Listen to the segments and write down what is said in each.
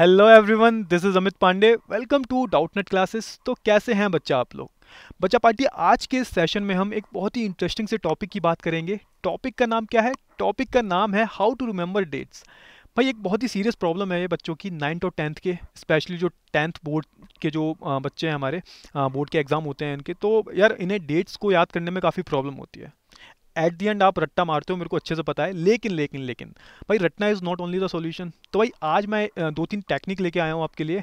hello everyone this is Amit Pandey welcome to Doubtnut classes तो कैसे हैं बच्चा आप लोग बच्चा पार्टी आज के इस सेशन में हम एक बहुत ही इंटरेस्टिंग से टॉपिक की बात करेंगे टॉपिक का नाम क्या है टॉपिक का नाम है हाउ टू रिमेंबर डेट्स भाई एक बहुत ही सीरियस प्रॉब्लम है ये बच्चों की नाइन्थ और टेंथ के स्पेशली जो टेंथ बोर्ड के जो बच्चे हैं हमारे बोर्ड के एग्ज़ाम होते हैं इनके तो यार इन्हें डेट्स को याद करने में काफ़ी प्रॉब्लम होती है एट दी एंड आप रट्टा मारते हो मेरे को अच्छे से पता है लेकिन लेकिन लेकिन भाई रट्टा is not only the solution तो भाई आज मैं दो तीन टेक्निक लेके आया हूँ आपके लिए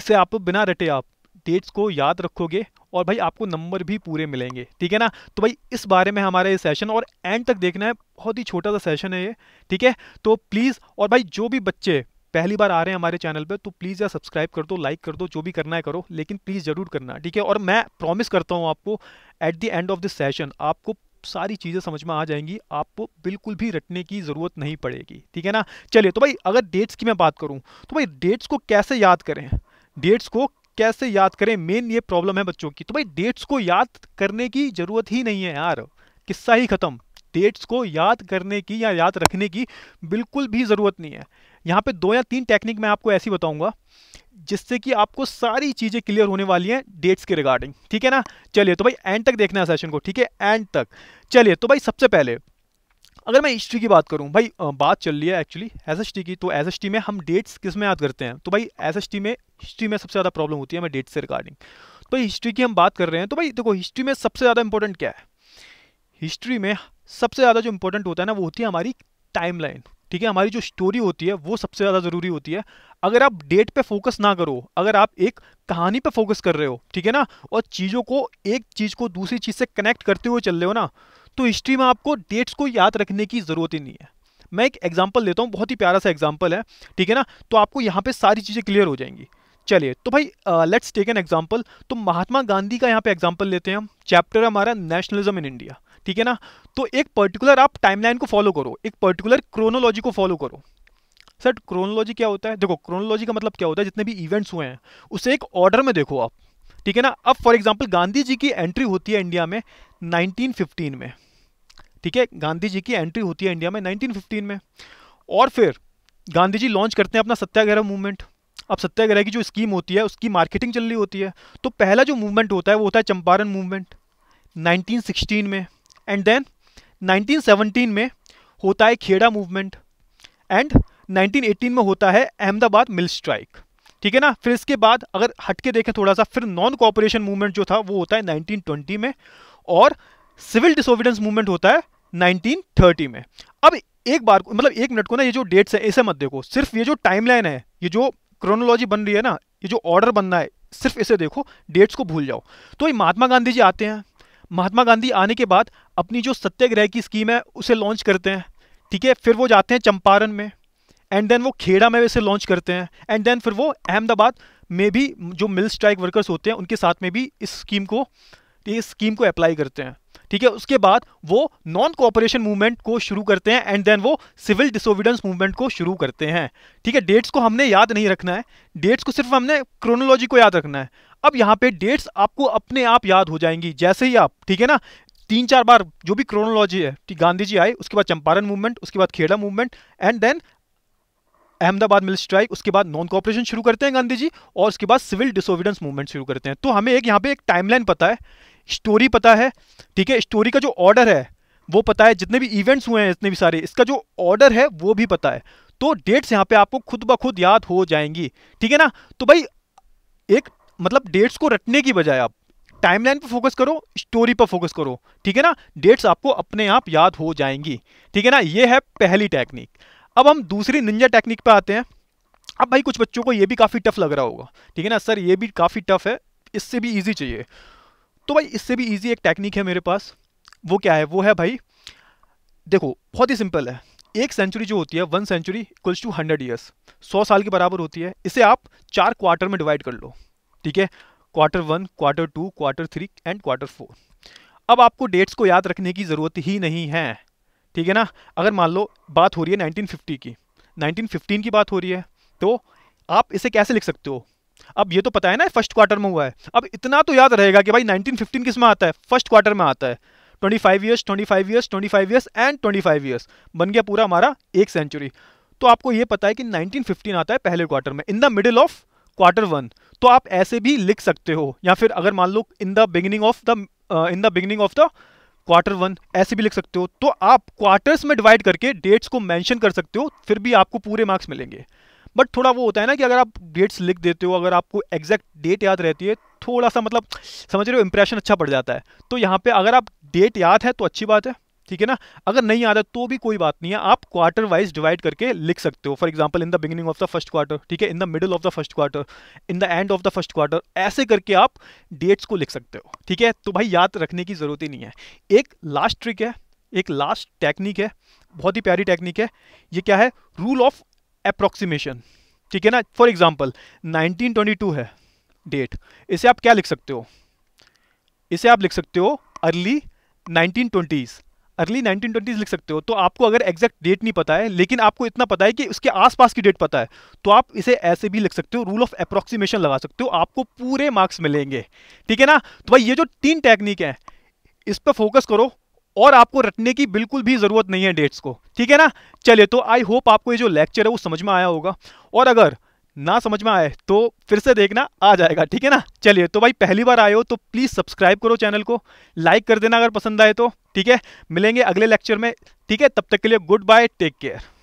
इससे आप बिना रटे आप डेट्स को याद रखोगे और भाई आपको नंबर भी पूरे मिलेंगे ठीक है ना तो भाई इस बारे में हमारा ये सेशन और एंड तक देखना है बहुत ही छोटा सा सेशन है ये ठीक है तो प्लीज़ और भाई जो भी बच्चे पहली बार आ रहे हैं हमारे चैनल पे तो प्लीज़ यार सब्सक्राइब कर दो लाइक कर दो जो भी करना है करो लेकिन प्लीज़ ज़रूर करना ठीक है और मैं प्रॉमिस करता हूँ आपको at the end of this session आपको सारी चीज़ें समझ में आ जाएंगी आपको बिल्कुल भी रटने की ज़रूरत नहीं पड़ेगी ठीक है ना चलिए तो भाई अगर डेट्स की मैं बात करूं तो भाई डेट्स को कैसे याद करें डेट्स को कैसे याद करें मेन ये प्रॉब्लम है बच्चों की तो भाई डेट्स को याद करने की ज़रूरत ही नहीं है यार किस्सा ही ख़त्म डेट्स को याद करने की या याद रखने की बिल्कुल भी ज़रूरत नहीं है यहाँ पे दो या तीन टेक्निक मैं आपको ऐसी बताऊंगा जिससे कि आपको सारी चीज़ें क्लियर होने वाली हैं डेट्स के रिगार्डिंग ठीक है ना चलिए तो भाई एंड तक देखना है सेशन को ठीक है एंड तक चलिए तो भाई सबसे पहले अगर मैं हिस्ट्री की बात करूं भाई बात चल रही है एक्चुअली एस एस टी की तो एस एस टी में हम डेट्स किस में याद करते हैं तो भाई एस एस टी में हिस्ट्री में सबसे ज़्यादा प्रॉब्लम होती है हमें डेट्स से रिगार्डिंग तो भाई हिस्ट्री की हम बात कर रहे हैं तो भाई देखो हिस्ट्री में सबसे ज़्यादा इंपॉर्टेंट क्या है हिस्ट्री में सबसे ज़्यादा जो इंपॉर्टेंट होता है ना वो होती है हमारी टाइमलाइन ठीक है हमारी जो स्टोरी होती है वो सबसे ज़्यादा ज़रूरी होती है अगर आप डेट पे फोकस ना करो अगर आप एक कहानी पे फोकस कर रहे हो ठीक है ना और चीज़ों को एक चीज़ को दूसरी चीज़ से कनेक्ट करते हुए चल रहे हो ना तो हिस्ट्री में आपको डेट्स को याद रखने की ज़रूरत ही नहीं है मैं एक एग्जाम्पल देता हूँ बहुत ही प्यारा सा एग्जाम्पल है ठीक है ना तो आपको यहाँ पर सारी चीज़ें क्लियर हो जाएंगी चलिए तो भाई लेट्स टेक एन एग्जाम्पल तो महात्मा गांधी का यहाँ पे एग्जाम्पल लेते हैं हम चैप्टर हमारा नेशनलिज्म इन इंडिया ठीक है ना तो एक पर्टिकुलर आप टाइमलाइन को फॉलो करो एक पर्टिकुलर क्रोनोलॉजी को फॉलो करो सर क्रोनोलॉजी क्या होता है देखो क्रोनोलॉजी का मतलब क्या होता है जितने भी इवेंट्स हुए हैं उसे एक ऑर्डर में देखो आप ठीक है ना अब फॉर एग्जाम्पल गांधी जी की एंट्री होती है इंडिया में नाइनटीन में ठीक है गांधी जी की एंट्री होती है इंडिया में नाइनटीन में और फिर गांधी जी लॉन्च करते हैं अपना सत्याग्रह मूवमेंट अब सत्याग्रह की जो स्कीम होती है उसकी मार्केटिंग चल रही होती है तो पहला जो मूवमेंट होता है वो होता है चंपारण मूवमेंट 1916 में एंड देन 1917 में होता है खेड़ा मूवमेंट एंड 1918 में होता है अहमदाबाद मिल स्ट्राइक ठीक है ना फिर इसके बाद अगर हट के देखें थोड़ा सा फिर नॉन कॉपरेशन मूवमेंट जो था वो होता है 1920 में और सिविल डिसोविडेंस मूवमेंट होता है 1930 में अब एक बार मतलब एक मिनट को ना ये जो डेट्स है ऐसे मत देखो सिर्फ ये जो टाइमलाइन है ये जो क्रोनोलॉजी बन रही है ना ये जो ऑर्डर बनना है सिर्फ इसे देखो डेट्स को भूल जाओ तो ये महात्मा गांधी जी आते हैं महात्मा गांधी आने के बाद अपनी जो सत्याग्रह की स्कीम है उसे लॉन्च करते हैं ठीक है फिर वो जाते हैं चंपारण में एंड देन वो खेड़ा में वैसे लॉन्च करते हैं एंड देन फिर वो अहमदाबाद में भी जो मिल स्ट्राइक वर्कर्स होते हैं उनके साथ में भी इस स्कीम को इस स्कीम को अप्लाई करते हैं ठीक है उसके बाद वो नॉन कॉपरेशन मूवमेंट को शुरू करते हैं एंड देन वो सिविल डिसोविडेंस मूवमेंट को शुरू करते हैं ठीक है डेट्स को हमने याद नहीं रखना है डेट्स को सिर्फ हमने क्रोनोलॉजी को याद रखना है अब यहाँ पे डेट्स आपको अपने आप याद हो जाएंगी जैसे ही आप ठीक है ना तीन चार बार जो भी क्रोनोलॉजी है ठीक गांधी जी आए उसके बाद चंपारण मूवमेंट उसके बाद Kheda movement and then Ahmedabad mill strike उसके बाद नॉन कॉपरेशन शुरू करते हैं गांधी जी और उसके बाद सिविल डिसोविडेंस मूवमेंट शुरू करते हैं तो हमें एक यहाँ पे एक टाइमलाइन पता है स्टोरी पता है ठीक है स्टोरी का जो ऑर्डर है वो पता है जितने भी इवेंट्स हुए हैं जितने भी सारे इसका जो ऑर्डर है वो भी पता है तो डेट्स यहाँ पे आपको खुद ब खुद याद हो जाएंगी ठीक है ना तो भाई एक मतलब डेट्स को रटने की बजाय आप टाइमलाइन पर फोकस करो स्टोरी पर फोकस करो ठीक है ना डेट्स आपको अपने आप याद हो जाएंगी ठीक है ना ये है पहली टेक्निक अब हम दूसरी निंजा टेक्निक पर आते हैं अब भाई कुछ बच्चों को ये भी काफ़ी टफ लग रहा होगा ठीक है ना सर ये भी काफ़ी टफ है इससे भी ईजी चाहिए तो भाई इससे भी ईजी एक टेक्निक है मेरे पास वो क्या है वो है भाई देखो बहुत ही सिंपल है एक सेंचुरी जो होती है one century equals two hundred years सौ साल के बराबर होती है इसे आप चार क्वार्टर में डिवाइड कर लो ठीक है quarter one quarter two quarter three and quarter four अब आपको डेट्स को याद रखने की ज़रूरत ही नहीं है ठीक है ना अगर मान लो बात हो रही है 1950 की 1915 की बात हो रही है तो आप इसे कैसे लिख सकते हो अब ये तो पता है ना फर्स्ट क्वार्टर में हुआ है अब इतना तो याद रहेगा कि भाई 1915 किस में आता है फर्स्ट क्वार्टर में आता है 25 years 25 years 25 years and 25 years बन गया पूरा हमारा एक सेंचुरी तो आपको ये पता है कि 1915 आता है पहले क्वार्टर में in the middle of quarter one तो आप ऐसे भी लिख सकते हो या फिर अगर मान लो in the beginning of the in the beginning of the quarter one ऐसे भी लिख सकते हो तो आप क्वार्टर्स में डिवाइड करके डेट्स को मेंशन कर सकते हो फिर भी आपको पूरे मार्क्स मिलेंगे बट थोड़ा वो होता है ना कि अगर आप डेट्स लिख देते हो अगर आपको एग्जैक्ट डेट याद रहती है थोड़ा सा मतलब समझ रहे हो इंप्रेशन अच्छा पड़ जाता है तो यहाँ पे अगर आप डेट याद है तो अच्छी बात है ठीक है ना अगर नहीं याद है तो भी कोई बात नहीं है आप क्वार्टर वाइज डिवाइड करके लिख सकते हो for example in the beginning of the first quarter ठीक है in the middle of the first quarter in the end of the first quarter ऐसे करके आप डेट्स को लिख सकते हो ठीक है तो भाई याद रखने की ज़रूरत ही नहीं है एक लास्ट ट्रिक है एक लास्ट टेक्निक है बहुत ही प्यारी टेक्निक है ये क्या है रूल ऑफ अप्रोक्सीमेशन ठीक है ना फॉर एग्जाम्पल 1922 है डेट इसे आप क्या लिख सकते हो इसे आप लिख सकते हो अर्ली 1920s अर्ली 1920s लिख सकते हो तो आपको अगर एग्जैक्ट डेट नहीं पता है लेकिन आपको इतना पता है कि उसके आसपास की डेट पता है तो आप इसे ऐसे भी लिख सकते हो रूल ऑफ अप्रोक्सीमेशन लगा सकते हो आपको पूरे मार्क्स मिलेंगे ठीक है ना तो भाई ये जो तीन टेक्निक है इस पर फोकस करो और आपको रटने की बिल्कुल भी ज़रूरत नहीं है डेट्स को ठीक है ना चलिए तो आई होप आपको ये जो लेक्चर है वो समझ में आया होगा और अगर ना समझ में आए तो फिर से देखना आ जाएगा ठीक है ना चलिए तो भाई पहली बार आए हो तो प्लीज़ सब्सक्राइब करो चैनल को लाइक कर देना अगर पसंद आए तो ठीक है मिलेंगे अगले लेक्चर में ठीक है तब तक के लिए गुड बाय टेक केयर